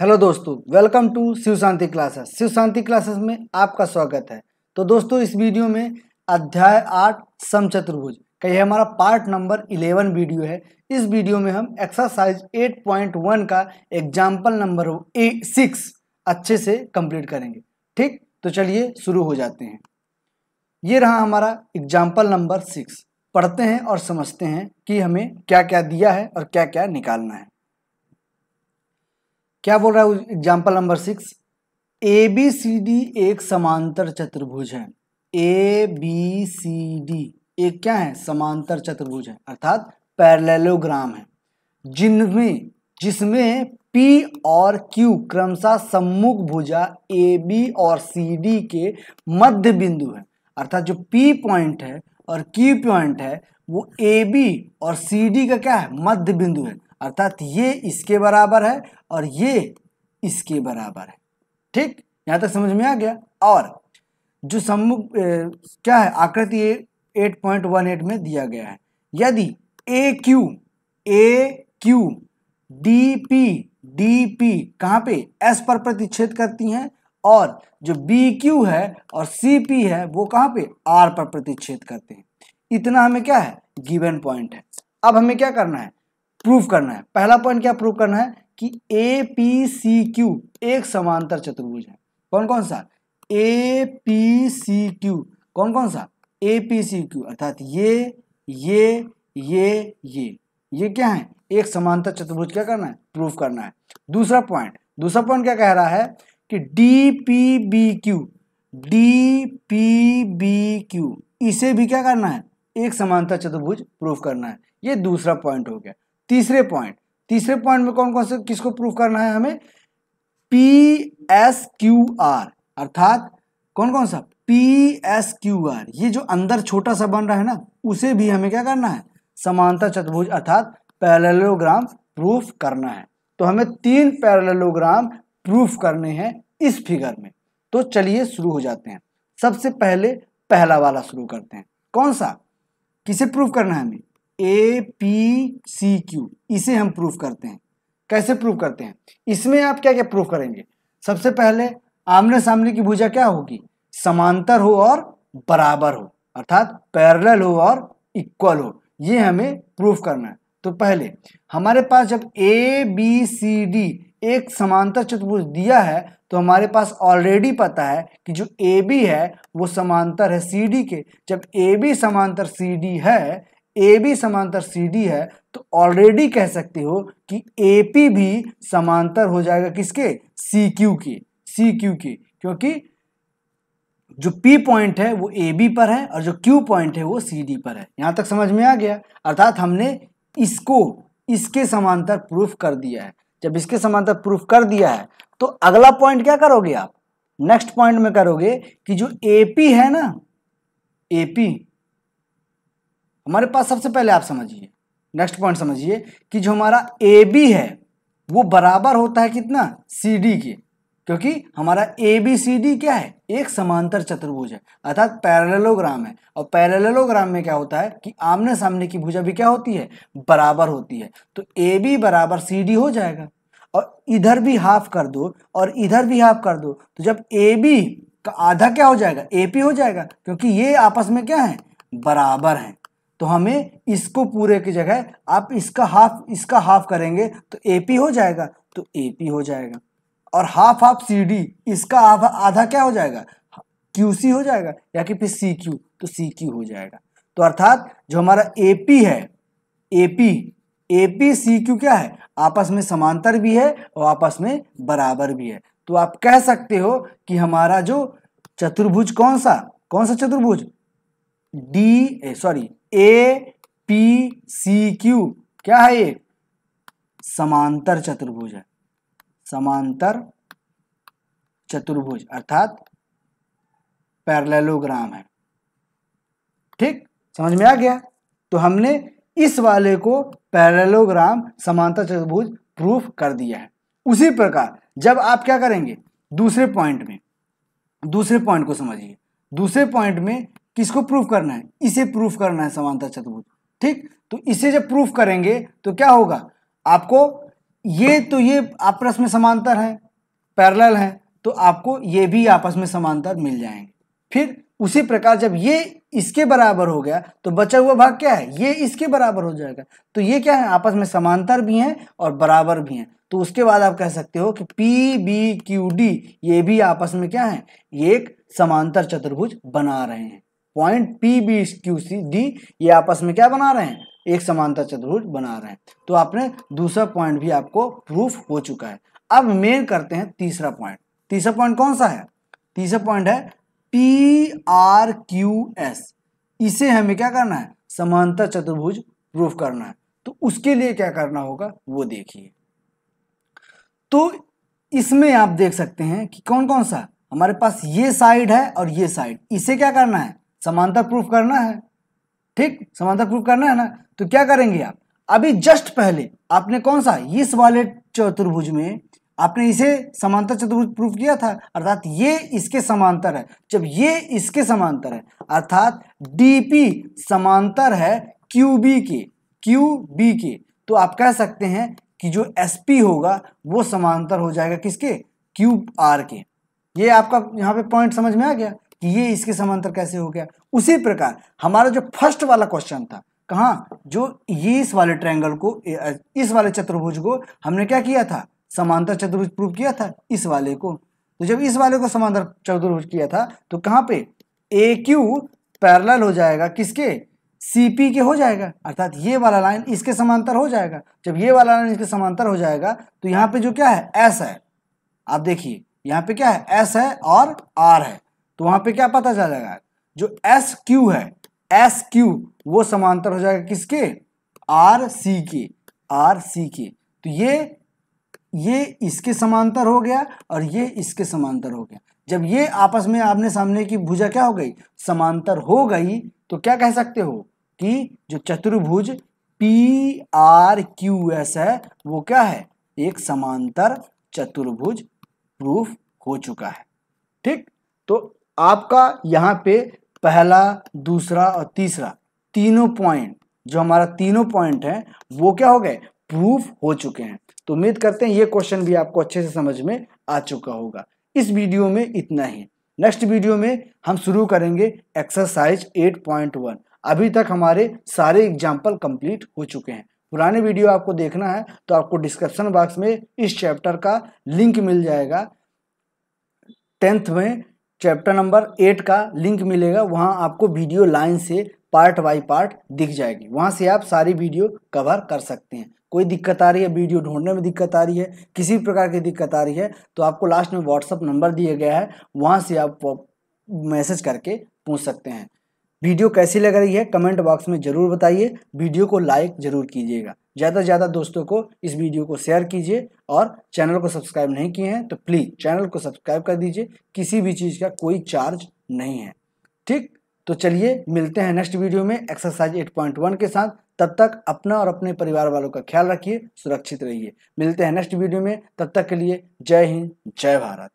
hello दोस्तों welcome to Shiv Shanti Classes Shiv Shanti Classes में आपका स्वागत है तो दोस्तों इस वीडियो में अध्याय आठ समचतुर्भुज का यह हमारा पार्ट नंबर इलेवन वीडियो है इस वीडियो में हम एक्सरसाइज एट पॉइंट वन का एग्जाम्पल नंबर ए सिक्स अच्छे से कंप्लीट करेंगे ठीक तो चलिए शुरू हो जाते हैं ये रहा हमारा एग्जाम्पल नंबर सिक्स पढ़ते हैं और समझते हैं कि हमें क्या क्या दिया है और क्या क्या निकालना है क्या बोल रहा है example number six A B C D एक समांतर चतुर्भुज है ए बी सी डी एक क्या है समांतर चतुर्भुज है अर्थात पैरेलोग्राम है जिनमें जिसमें P और Q क्रमशः सम्मुख भुजा ए बी और सी डी के मध्य बिंदु है अर्थात जो P पॉइंट है और Q पॉइंट है वो ए बी और सी डी का क्या है मध्य बिंदु है अर्थात ये इसके बराबर है और ये इसके बराबर है ठीक यहाँ तक समझ में आ गया और जो सम्मुख क्या है आकृति एट पॉइंट वन एट में दिया गया है यदि A Q A Q D P D P कहाँ पे एस पर प्रतिच्छेद करती हैं और जो बी क्यू है और सी पी है वो कहाँ पे आर पर प्रतिच्छेद करते हैं इतना हमें क्या है गिवन पॉइंट है अब हमें क्या करना है प्रूव करना है पहला पॉइंट क्या प्रूव करना है कि ए पी सी क्यू एक समांतर चतुर्भुज है कौन कौन सा ए पी सी क्यू कौन कौन सा ए पी सी क्यू अर्थात ये ये ये ये ये क्या है एक समांतर चतुर्भुज क्या करना है प्रूफ करना है दूसरा पॉइंट दूसरा पॉइंट क्या कह रहा है कि D P B Q D P B Q इसे भी क्या करना है एक समांतर चतुर्भुज प्रूफ करना है ये दूसरा पॉइंट हो गया तीसरे पॉइंट तीसरे पॉइंट में कौन कौन से किसको प्रूफ करना है हमें पी एस क्यू आर अर्थात कौन कौन सा पी एस क्यू आर ये जो अंदर छोटा सा बन रहा है ना उसे भी हमें क्या करना है समानता चतुर्भुज अर्थात पैरेललोग्राम प्रूफ करना है तो हमें तीन पैरेललोग्राम प्रूफ करने हैं इस फिगर में तो चलिए शुरू हो जाते हैं सबसे पहले पहला वाला शुरू करते हैं कौन सा किसे प्रूफ करना है हमें ए पी सी क्यू इसे हम प्रूफ करते हैं कैसे प्रूफ करते हैं इसमें आप क्या क्या प्रूफ करेंगे सबसे पहले आमने सामने की भुजा क्या होगी समांतर हो और बराबर हो अर्थात पैरेलल हो और इक्वल हो ये हमें प्रूफ करना है तो पहले हमारे पास जब ए बी सी डी एक समांतर चतुर्भुज दिया है तो हमारे पास ऑलरेडी पता है कि जो ए बी है वो समांतर है सी डी के जब ए बी समांतर सी डी है ए बी समांतर सी डी है तो ऑलरेडी कह सकते हो कि ए पी भी समांतर हो जाएगा किसके सी क्यू के सी क्यू के क्योंकि जो पी पॉइंट है वो ए बी पर है और जो क्यू पॉइंट है वो सी डी पर है यहां तक समझ में आ गया अर्थात हमने इसको इसके समांतर प्रूफ कर दिया है जब इसके समांतर प्रूफ कर दिया है तो अगला पॉइंट क्या करोगे आप नेक्स्ट पॉइंट में करोगे कि जो ए पी है ना ए पी हमारे पास सबसे पहले आप समझिए नेक्स्ट पॉइंट समझिए कि जो हमारा ए बी है वो बराबर होता है कितना सी डी के क्योंकि हमारा ए बी सी डी क्या है एक समांतर चतुर्भुज है अर्थात पैरेललोग्राम है और पैरेललोग्राम में क्या होता है कि आमने सामने की भुजा भी क्या होती है बराबर होती है तो ए बी बराबर सी डी हो जाएगा और इधर भी हाफ कर दो और इधर भी हाफ कर दो तो जब ए बी का आधा क्या हो जाएगा ए पी हो जाएगा क्योंकि ये आपस में क्या है बराबर हैं तो हमें इसको पूरे की जगह आप इसका हाफ इसका हाफ करेंगे तो ए पी हो जाएगा तो ए पी हो जाएगा और हाफ हाफ सी डी इसका आधा आधा क्या हो जाएगा क्यू सी हो जाएगा या कि फिर सी क्यू तो सी क्यू हो जाएगा तो अर्थात जो हमारा ए पी है A P A P C Q क्या है आपस में समांतर भी है और आपस में बराबर भी है तो आप कह सकते हो कि हमारा जो चतुर्भुज कौन सा कौन सा चतुर्भुज D sorry A P C Q क्या है ये समांतर चतुर्भुज है समांतर चतुर्भुज अर्थात पैरेललोग्राम है ठीक समझ में आ गया तो हमने इस वाले को पैरेललोग्राम समांतर चतुर्भुज प्रूफ कर दिया है उसी प्रकार जब आप क्या करेंगे दूसरे पॉइंट में दूसरे पॉइंट को समझिए दूसरे पॉइंट में किसको प्रूफ करना है इसे प्रूफ करना है समानता चतुर्भुज ठीक तो इसे जब प्रूफ करेंगे तो क्या होगा आपको ये तो ये आपस में समांतर है पैरेलल है तो आपको ये भी आपस में समांतर मिल जाएंगे फिर उसी प्रकार जब ये इसके बराबर हो गया तो बचा हुआ भाग क्या है ये इसके बराबर हो जाएगा तो ये क्या है आपस में समांतर भी हैं और बराबर भी हैं तो उसके बाद आप कह सकते हो कि पी बी क्यू डी ये भी आपस में क्या है ये एक समांतर चतुर्भुज बना रहे हैं point P B Q C D ये आपस में क्या बना रहे हैं एक समानता चतुर्भुज बना रहे हैं तो आपने दूसरा पॉइंट भी आपको प्रूफ हो चुका है अब मेन करते हैं तीसरा पॉइंट तीसरा पॉइंट कौन सा है तीसरा पॉइंट है पी आर क्यू एस इसे हमें क्या करना है समानता चतुर्भुज प्रूफ करना है तो उसके लिए क्या करना होगा वो देखिए तो इसमें आप देख सकते हैं कि कौन कौन सा हमारे पास ये साइड है और ये साइड इसे क्या करना है समांतर प्रूफ करना है ठीक समांतर प्रूफ करना है ना तो क्या करेंगे आप अभी जस्ट पहले आपने कौन सा इस वाले चतुर्भुज में आपने इसे समांतर चतुर्भुज प्रूफ किया था अर्थात ये इसके समांतर है जब ये इसके समांतर है अर्थात डीपी समांतर है क्यूबी के क्यू बी के तो आप कह सकते हैं कि जो एस पी होगा वो समांतर हो जाएगा किसके क्यूब आर के ये आपका यहाँ पे पॉइंट समझ में आ गया कि ये इसके समांतर कैसे हो गया उसी प्रकार हमारा जो फर्स्ट वाला क्वेश्चन था कहा जो ये इस वाले ट्रायंगल को इस वाले चतुर्भुज को हमने क्या किया था समांतर चतुर्भुज प्रूव किया था इस वाले को तो जब इस वाले को समांतर चतुर्भुज किया था तो कहां पे ए क्यू पैरल हो जाएगा किसके सीपी के हो जाएगा अर्थात ये वाला लाइन इसके समांतर हो जाएगा जब ये वाला लाइन इसके समांतर हो जाएगा तो यहाँ पे जो क्या है एस है आप देखिए यहाँ पे क्या है एस है और आर है तो वहां पे क्या पता चलेगा जो एस क्यू है एस क्यू वो समांतर हो जाएगा किसके आर सी के आर सी के तो ये ये इसके समांतर हो गया और ये इसके समांतर हो गया जब ये आपस में आपने सामने की भुजा क्या हो गई समांतर हो गई तो क्या कह सकते हो कि जो चतुर्भुज पी आर क्यू एस है वो क्या है एक समांतर चतुर्भुज प्रूफ हो चुका है ठीक तो आपका यहाँ पे पहला दूसरा और तीसरा तीनों पॉइंट जो हमारा तीनों पॉइंट है वो क्या हो गए प्रूफ हो चुके हैं तो उम्मीद करते हैं ये क्वेश्चन भी आपको अच्छे से समझ में आ चुका होगा इस वीडियो में इतना ही नेक्स्ट वीडियो में हम शुरू करेंगे एक्सरसाइज 8.1 अभी तक हमारे सारे एग्जाम्पल कंप्लीट हो चुके हैं पुराने वीडियो आपको देखना है तो आपको डिस्क्रिप्शन बॉक्स में इस चैप्टर का लिंक मिल जाएगा टेंथ में चैप्टर नंबर एट का लिंक मिलेगा वहाँ आपको वीडियो लाइन से पार्ट बाई पार्ट दिख जाएगी वहाँ से आप सारी वीडियो कवर कर सकते हैं कोई दिक्कत आ रही है वीडियो ढूंढने में दिक्कत आ रही है किसी भी प्रकार की दिक्कत आ रही है तो आपको लास्ट में व्हाट्सअप नंबर दिया गया है वहाँ से आप मैसेज करके पूछ सकते हैं वीडियो कैसी लग रही है कमेंट बॉक्स में ज़रूर बताइए वीडियो को लाइक ज़रूर कीजिएगा ज़्यादा से ज़्यादा दोस्तों को इस वीडियो को शेयर कीजिए और चैनल को सब्सक्राइब नहीं किए हैं तो प्लीज़ चैनल को सब्सक्राइब कर दीजिए किसी भी चीज़ का कोई चार्ज नहीं है ठीक तो चलिए मिलते हैं नेक्स्ट वीडियो में एक्सरसाइज 8.1 के साथ तब तक अपना और अपने परिवार वालों का ख्याल रखिए सुरक्षित रहिए मिलते हैं नेक्स्ट वीडियो में तब तक के लिए जय हिंद जय भारत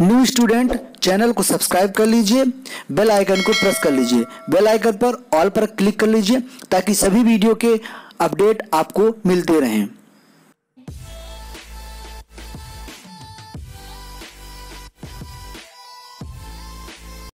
न्यू स्टूडेंट चैनल को सब्सक्राइब कर लीजिए बेल आइकन को प्रेस कर लीजिए बेल आइकन पर ऑल पर क्लिक कर लीजिए ताकि सभी वीडियो के अपडेट आपको मिलते रहें